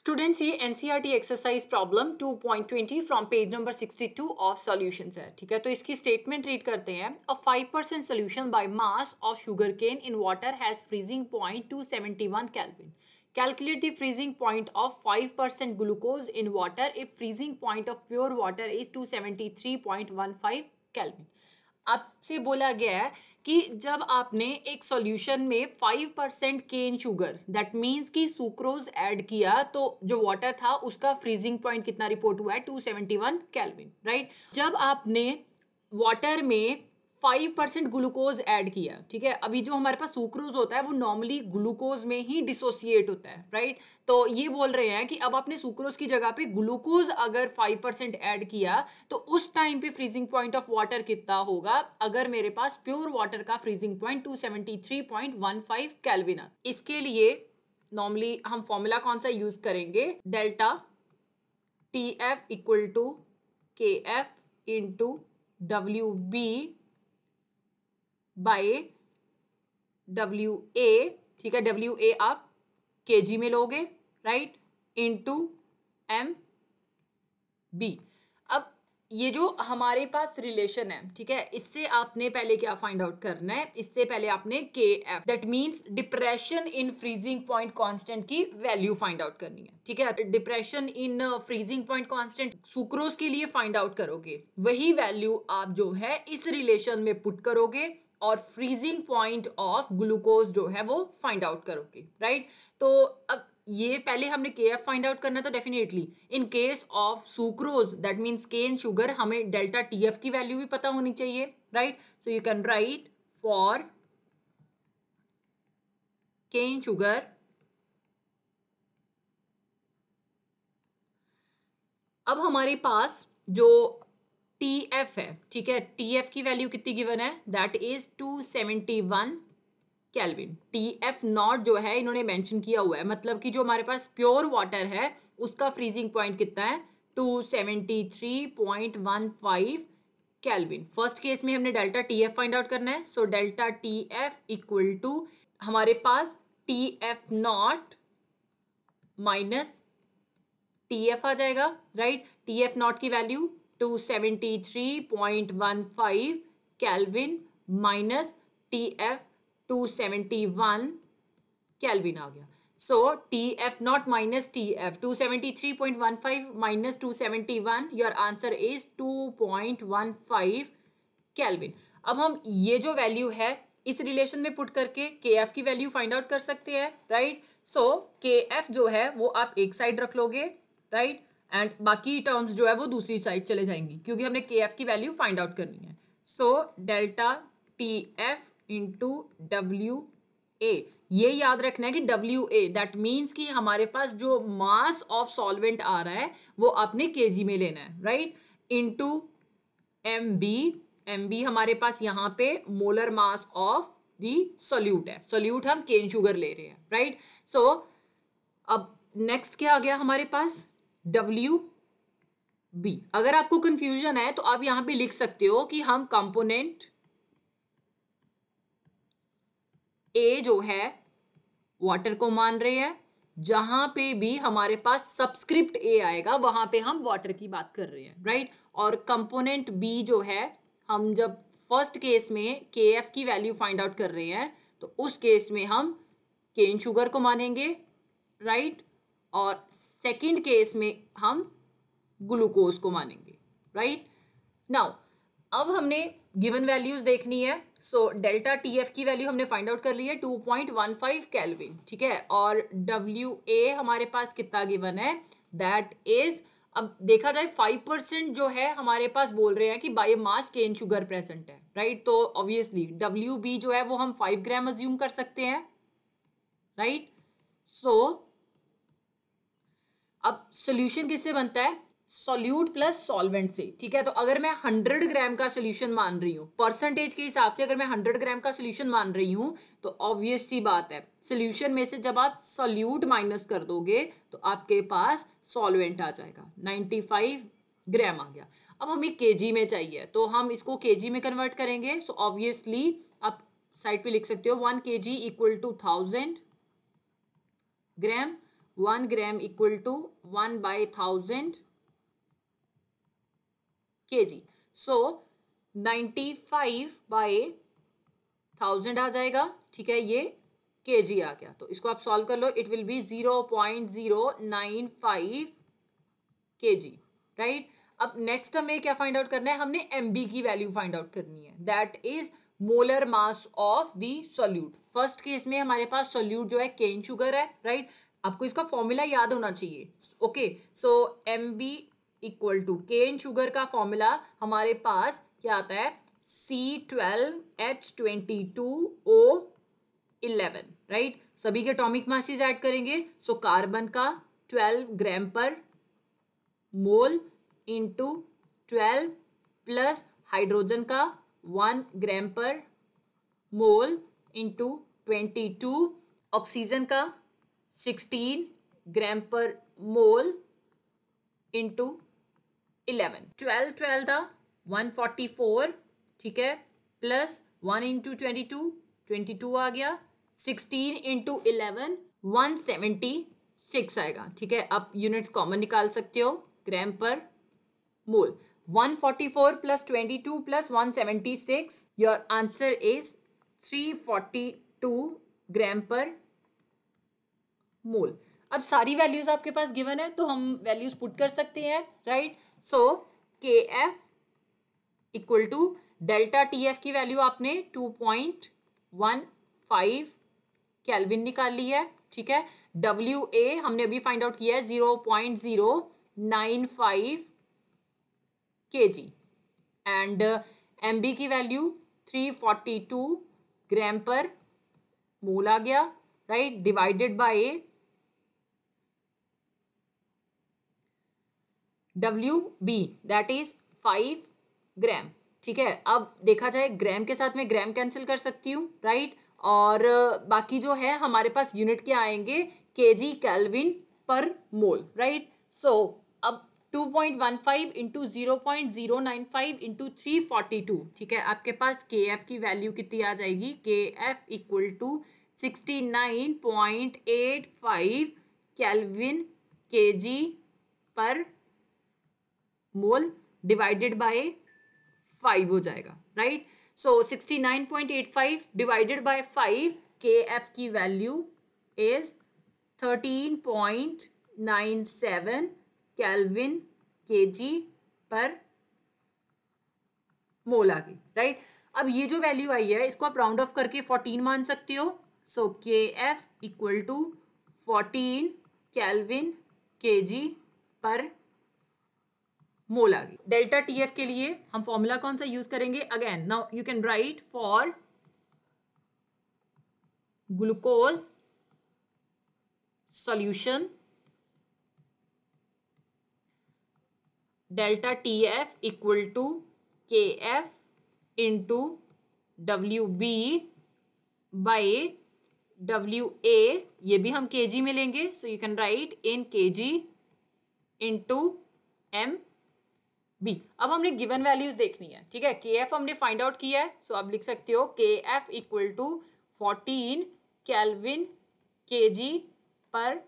Students ये NCERT exercise problem 2.20 from page number 62 of solutions है ठीक है तो इसकी स्टेटमेंट रीड करते हैं uh 5 percent solution by mass of sugar cane in water has freezing point 271 kelvin calculate the freezing point of 5 percent glucose in water if freezing point of pure water is two five kelvin आपसे बोला गया है कि जब आपने एक solution में five percent cane sugar that means कि सुक्रोज ऐड किया तो जो वाटर था उसका फ्रीजिंग पॉइंट कितना रिपोर्ट हुआ है 271 केल्विन राइट जब आपने वाटर में फाइव परसेंट ग्लूकोज ऐड किया ठीक है अभी जो हमारे पास सुक्रोज होता है वो नॉर्मली ग्लूकोज में ही डिसोसिएट होता है राइट तो ये बोल रहे हैं कि अब आपने सुक्रोज की जगह पे ग्लूकोज अगर फाइव परसेंट ऐड किया तो उस टाइम पे फ्रीजिंग पॉइंट ऑफ वाटर कितना होगा अगर मेरे पास प्योर वाटर का freezing point two seventy three point one five कैलविना इसके लिए नॉर्मली हम फॉर्मूला कौन सा यूज करेंगे delta T F equal to K F into W B by W A ठीक है डब्ल्यू ए आप के जी में लोगे राइट टू एम बी अब ये जो हमारे पास रिलेशन है ठीक है इससे आपने पहले क्या फाइंड आउट करना है इससे पहले आपने K F that means depression in freezing point constant की वैल्यू फाइंड आउट करनी है ठीक है depression in freezing point constant sucrose के लिए फाइंड आउट करोगे वही वैल्यू आप जो है इस रिलेशन में पुट करोगे और फ्रीजिंग पॉइंट ऑफ ग्लूकोज जो है वो फाइंड आउट करोगे राइट तो अब ये पहले हमने के एफ फाइंड आउट करना था definitely in case of sucrose that means cane sugar हमें डेल्टा टी एफ की वैल्यू भी पता होनी चाहिए right so you can write for cane sugar अब हमारे पास जो टी एफ है ठीक है टी एफ की वैल्यू कितनी गिवन है that is two seventy one kelvin T F nought जो है इन्होंने मैंशन किया हुआ है मतलब कि जो हमारे पास प्योर वाटर है उसका फ्रीजिंग पॉइंट कितना है two seventy three point one five kelvin first case में हमने delta T F find out करना है so delta T F equal to हमारे पास T F nought minus T F आ जाएगा राइट टी एफ नॉट की value two three five kelvin minus T F two seventy one kelvin आ गया so T F nought minus T F two seventy three point one five minus two seventy one your answer is two point one five kelvin अब हम ये जो value है इस relation में put करके के एफ की वैल्यू फाइंड आउट कर सकते हैं राइट सो के एफ जो है वो आप एक साइड रख लोगे राइट right? एंड बाकी टर्म्स जो है वो दूसरी साइड चले जाएंगी क्योंकि हमने के एफ की वैल्यू फाइंड आउट करनी है so delta T F into W A ये याद रखना है कि डब्ल्यू ए दैट मीन्स कि हमारे पास जो मास ऑफ सॉल्वेंट आ रहा है वो आपने के जी में लेना है right into M B M B हमारे पास यहाँ पे molar mass of the solute है सोल्यूट हम केन शुगर ले रहे हैं राइट सो अब नेक्स्ट क्या आ गया हमारे पास डब्ल्यू बी अगर आपको कंफ्यूजन है तो आप यहां पे लिख सकते हो कि हम कंपोनेंट ए जो है वाटर को मान रहे हैं जहां पे भी हमारे पास सब्सक्रिप्ट ए आएगा वहां पे हम वाटर की बात कर रहे हैं राइट और कंपोनेंट बी जो है हम जब फर्स्ट केस में के एफ की वैल्यू फाइंड आउट कर रहे हैं तो उस केस में हम केन शुगर को मानेंगे राइट और सेकेंड केस में हम ग्लूकोज को मानेंगे राइट नाउ अब हमने गिवन वैल्यूज देखनी है सो डेल्टा टी एफ की वैल्यू हमने फाइंड आउट कर ली है two point one five kelvin ठीक है और डब्ल्यू ए हमारे पास कितना गिवन है दैट इज अब देखा जाए फाइव परसेंट जो है हमारे पास बोल रहे हैं कि by mass cane sugar present है राइट तो ऑब्वियसली डब्ल्यू बी जो है वो हम फाइव ग्राम अज्यूम कर सकते हैं राइट सो so, अब सोल्यूशन किससे बनता है सोल्यूट प्लस सॉल्वेंट से ठीक है तो अगर मैं हंड्रेड ग्राम का सोल्यूशन मान रही हूँ परसेंटेज के हिसाब से अगर मैं हंड्रेड ग्राम का सोल्यूशन मान रही हूँ तो ऑब्वियस सी बात है सोल्यूशन में से जब आप सोल्यूट माइनस कर दोगे तो आपके पास सॉल्वेंट आ जाएगा नाइन्टी फाइव ग्राम आ गया अब हमें के में चाहिए तो हम इसको के में कन्वर्ट करेंगे सो so ऑब्वियसली आप साइड पर लिख सकते हो one K G equal to thousand gram one gram equal to one by thousand K G so ninety five by thousand आ जाएगा ठीक है ये के जी आ गया तो इसको आप सॉल्व कर लो it will be zero point zero nine five K G right अब नेक्स्ट हमें क्या फाइंड आउट करना है हमने एम बी की वैल्यू फाइंड आउट करनी है that is molar mass of the solute first case में हमारे पास सोल्यूट जो है केन शुगर है राइट right? आपको इसका फॉर्मूला याद होना चाहिए okay so M B equal to cane sugar का फॉर्मूला हमारे पास क्या आता है C twelve H twenty two O eleven right सभी के अटोमिक मासेज ऐड करेंगे सो so, कार्बन का twelve gram per mole into twelve plus hydrogen का one gram per mole into twenty two oxygen का sixteen gram per mole into eleven twelve twelve था one forty four ठीक है plus one into twenty two twenty two आ गया sixteen into eleven one seventy six आएगा ठीक है आप यूनिट्स कॉमन निकाल सकते हो gram per mole one forty four plus plus twenty two one seventy six your answer is three forty two gram per mole अब सारी वैल्यूज आपके पास गिवन है तो हम वैल्यूज पुट कर सकते हैं right so K F equal to delta T F की वैल्यू आपने two point one five kelvin निकाल ली है ठीक है डब्ल्यू ए हमने अभी फाइंड आउट किया है zero point zero nine five K G and M B की value three forty two gram per mole आ गया right divided by W B that is five gram ठीक है अब देखा जाए ग्राम के साथ मैं ग्राम कैंसिल कर सकती हूँ राइट और बाकी जो है हमारे पास यूनिट के आएंगे के जी कैलविन पर मोल राइट सो अब 2.15 point one five into zero point zero nine five into three forty two ठीक है आपके पास के एफ की वैल्यू कितनी आ जाएगी K F equal to sixty nine point eight five kelvin K G per mole divided by five हो जाएगा right so sixty nine point eight five divided by five K F की value is thirteen point nine seven kelvin K G per mole आ गई right अब ये जो value आई है इसको आप राउंड ऑफ करके फोर्टीन मान सकते हो so K F equal to fourteen kelvin K G per mole आ गई डेल्टा टी एफ के लिए हम फॉर्मूला कौन सा यूज करेंगे again now you can write for glucose solution delta T F equal to K F into W B by W A ये भी हम के जी में लेंगे so you can write in K G into M B अब हमने given values देखनी है ठीक है के एफ हमने फाइंड आउट किया है सो आप लिख सकते हो K F equal to fourteen kelvin K G per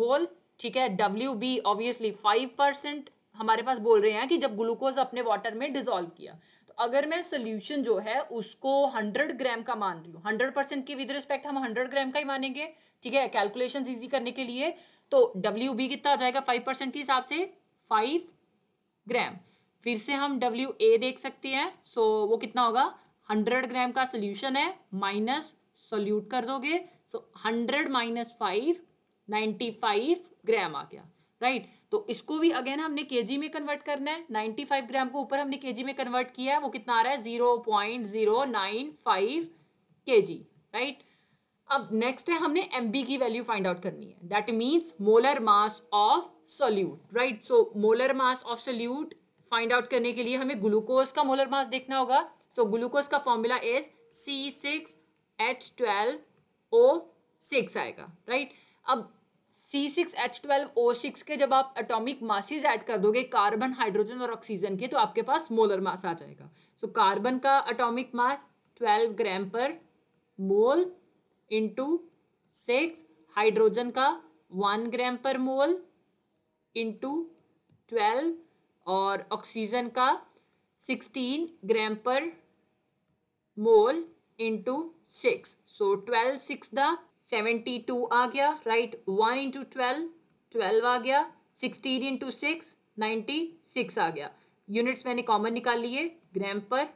mole ठीक है W B obviously five percent हमारे पास बोल रहे हैं कि जब ग्लूकोज अपने वाटर में डिजोल्व किया तो अगर मैं सोल्यूशन जो है उसको हंड्रेड ग्राम का मान रही हूँ हंड्रेड परसेंट के विद रिस्पेक्ट हम हंड्रेड ग्राम का ही मानेंगे ठीक है कैलकुलेशन ईजी करने के लिए तो डब्ल्यू बी कितना आ जाएगा फाइव परसेंट के हिसाब से फाइव ग्राम फिर से हम डब्ल्यू ए देख सकते हैं सो so, वो कितना होगा हंड्रेड ग्राम का सोल्यूशन है माइनस सोल्यूट कर दोगे so hundred minus five ninety five gram आ गया राइट right? तो इसको भी अगेन हमने केजी में कन्वर्ट करना है नाइन्टी फाइव ग्राम को ऊपर हमने केजी में कन्वर्ट किया है वो कितना आ रहा है zero zero point nine five K right अब नेक्स्ट है हमने एम बी की वैल्यू फाइंड आउट करनी है that means molar mass of solute right so molar mass of solute find out करने के लिए हमें ग्लूकोज का मोलर मास देखना होगा सो so, ग्लूकोज का formula is C six H twelve O six आएगा राइट right? अब C six H twelve O six के जब आप अटोमिक मासिस ऐड कर दोगे कार्बन हाइड्रोजन और ऑक्सीजन के तो आपके पास मोलर मास आ जाएगा सो so, कार्बन का atomic mass twelve gram per mole into six hydrogen का one gram per mole into twelve और ऑक्सीजन का sixteen gram per mole into six so twelve six the seventy two आ गया right one into twelve twelve आ गया sixteen into six ninety six आ गया units मैंने कॉमन निकाल लिए gram per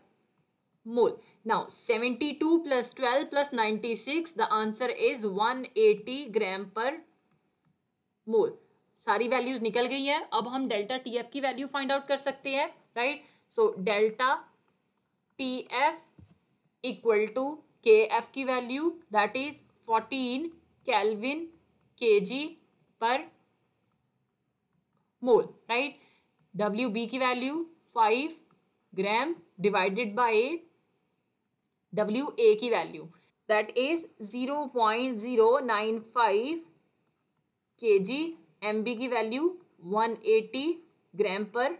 mole now seventy two plus twelve plus ninety six the answer is one eighty gram per mole सारी values निकल गई है अब हम डेल्टा टी एफ की वैल्यू फाइंड आउट कर सकते हैं right so delta T F equal to K F की value that is fourteen kelvin K G per mole right W B की value five gram divided by W A की value that is zero point zero nine five K G M B की value one eighty gram per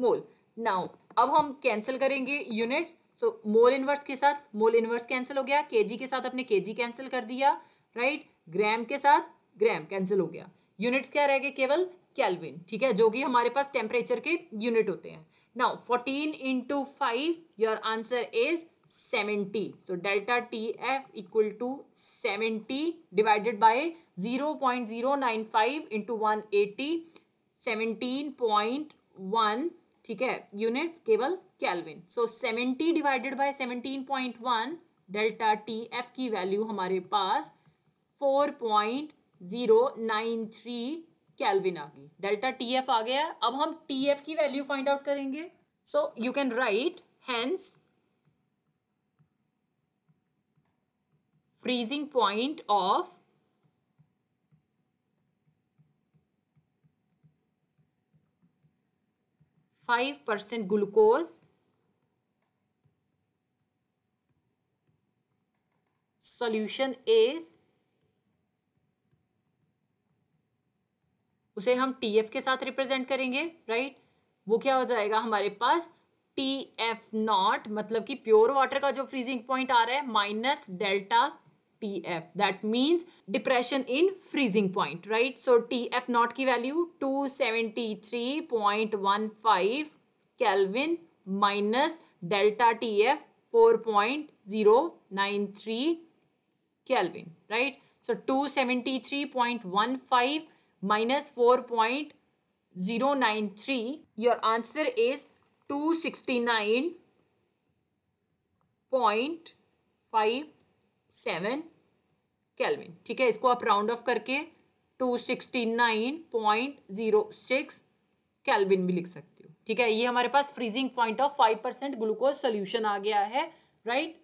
mole now अब हम cancel करेंगे units so mole inverse के साथ mole inverse cancel हो गया के जी के साथ अपने के जी कैंसिल कर दिया राइट right? ग्राम के साथ ग्राम कैंसिल हो गया यूनिट्स क्या रह गए केवल कैलविन ठीक है जो कि हमारे पास टेम्परेचर के यूनिट होते हैं now 14 into 5 your answer is 70 so delta tf equal to 70 divided by 0 0.095 into 180 17.1 ठीक है यूनिट्स केवल kelvin so 70 divided by 17.1 delta T F की वैल्यू हमारे पास 4.093 कैलविन आ गई डेल्टा टी एफ आ गया अब हम टी एफ की वैल्यू फाइंड आउट करेंगे so you can write hence freezing point of five percent glucose solution is उसे हम टी एफ के साथ रिप्रेजेंट करेंगे राइट वो क्या हो जाएगा हमारे पास टी एफ नॉट मतलब कि प्योर वाटर का जो फ्रीजिंग पॉइंट आ रहा है minus delta T F that means depression in freezing point right so T F nought की value two seventy three point one five kelvin minus delta T F four point zero nine three kelvin right so two seventy three point one five minus four point zero nine three your answer is two sixty nine point five seven kelvin ठीक है इसको आप round off करके to sixty nine point zero six kelvin भी लिख सकते हो ठीक है ये हमारे पास freezing point of five percent glucose solution आ गया है राइट